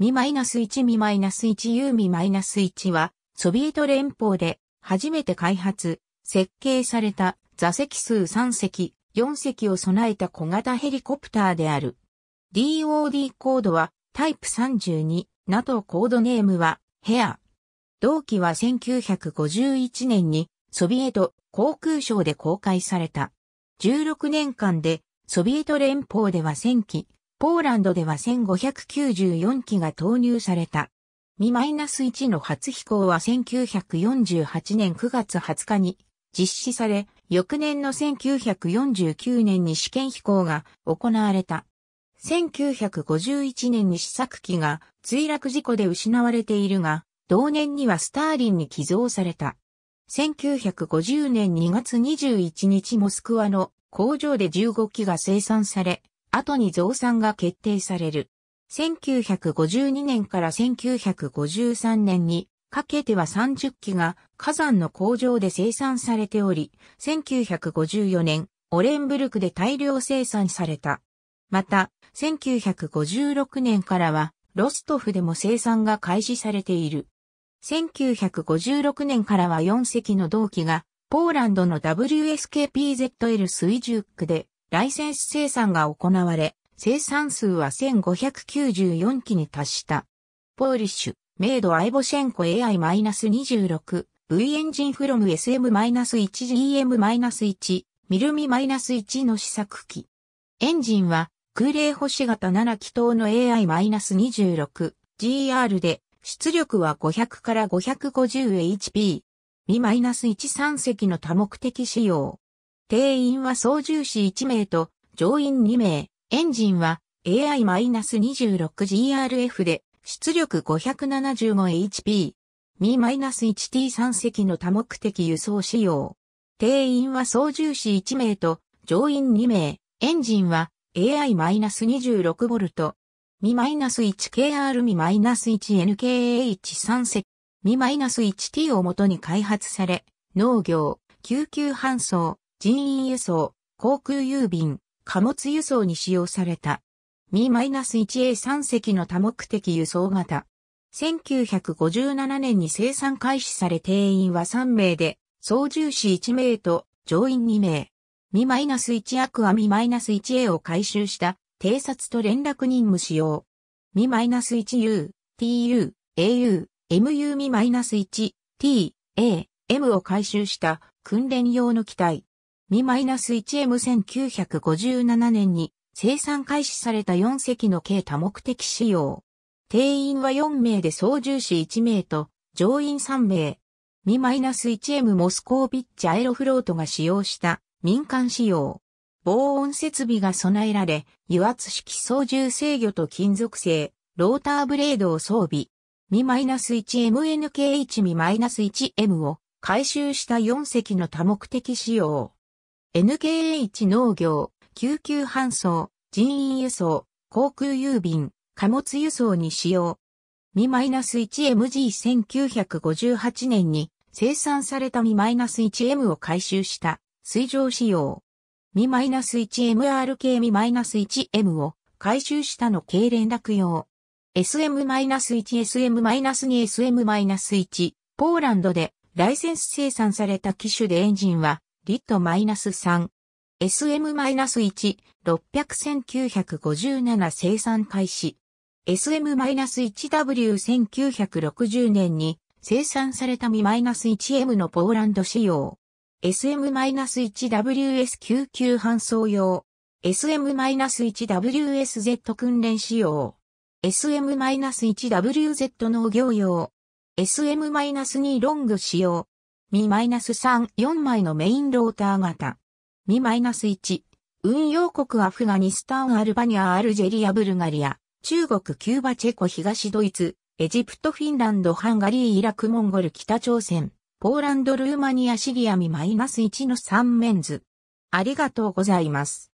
Mi-1Mi-1U ナス1は、ソビエト連邦で初めて開発、設計された座席数3席、4席を備えた小型ヘリコプターである。DOD コードはタイプ32、NATO コードネームはヘア。同期は1951年にソビエト航空省で公開された。16年間でソビエト連邦では1000機、ポーランドでは1594機が投入された。ナス1の初飛行は1948年9月20日に実施され、翌年の1949年に試験飛行が行われた。1951年に試作機が墜落事故で失われているが、同年にはスターリンに寄贈された。1950年2月21日モスクワの工場で15機が生産され、後に増産が決定される。1952年から1953年にかけては30機が火山の工場で生産されており、1954年、オレンブルクで大量生産された。また、1956年からは、ロストフでも生産が開始されている。1956年からは4隻の同期が、ポーランドの WSKPZL 水ジュックでライセンス生産が行われ、生産数は1594機に達した。ポーリッシュ、メイドアイボシェンコ AI-26、V エンジンフロム SM-1GM-1、ミルミ -1 の試作機。エンジンは空冷星型7気筒の AI-26、GR で出力は500から 550HP。ミ -1 3隻の多目的仕様。定員は操縦士1名と乗員2名、エンジンは AI-26GRF で出力 575HP、Mi-1T 3隻の多目的輸送仕様。定員は操縦士1名と乗員2名、エンジンは AI-26V、Mi-1KR Mi-1NKH3 隻、Mi-1T をもとに開発され、農業、救急搬送、人員輸送、航空郵便、貨物輸送に使用された。Mi-1A3 隻の多目的輸送型。1957年に生産開始され定員は3名で、操縦士1名と乗員2名。Mi-1 アクア Mi-1A を回収した偵察と連絡任務使用。Mi-1U、TU、AU、MU Mi-1、T、A、M を回収した訓練用の機体。2-1M1957 年に生産開始された4隻の軽多目的仕様。定員は4名で操縦士1名と乗員3名。2-1M モスコービッチアエロフロートが使用した民間仕様。防音設備が備えられ、油圧式操縦制御と金属製、ローターブレードを装備。2 1 m n k h 2-1M を回収した4隻の多目的仕様。NKH 農業、救急搬送、人員輸送、航空郵便、貨物輸送に使用。Mi-1MG1958 年に生産された Mi-1M を回収した水上仕様。Mi-1MRK Mi-1M を回収したの軽連絡用。SM-1SM-2SM-1 ポーランドでライセンス生産された機種でエンジンはリット -3、SM-1、600-1957生産開始。SM-1W1960 年に生産されたミ -1M のポーランド仕様。SM-1WS99 搬送用。SM-1WSZ 訓練仕様。SM-1WZ 農業用。SM-2 ロング仕様。ナス3 4枚のメインローター型。ナス1運用国アフガニスタン、アルバニア、アルジェリア、ブルガリア、中国、キューバ、チェコ、東ドイツ、エジプト、フィンランド、ハンガリー、イラク、モンゴル、北朝鮮、ポーランド、ルーマニア、シリア、ミ -1 の3面図。ありがとうございます。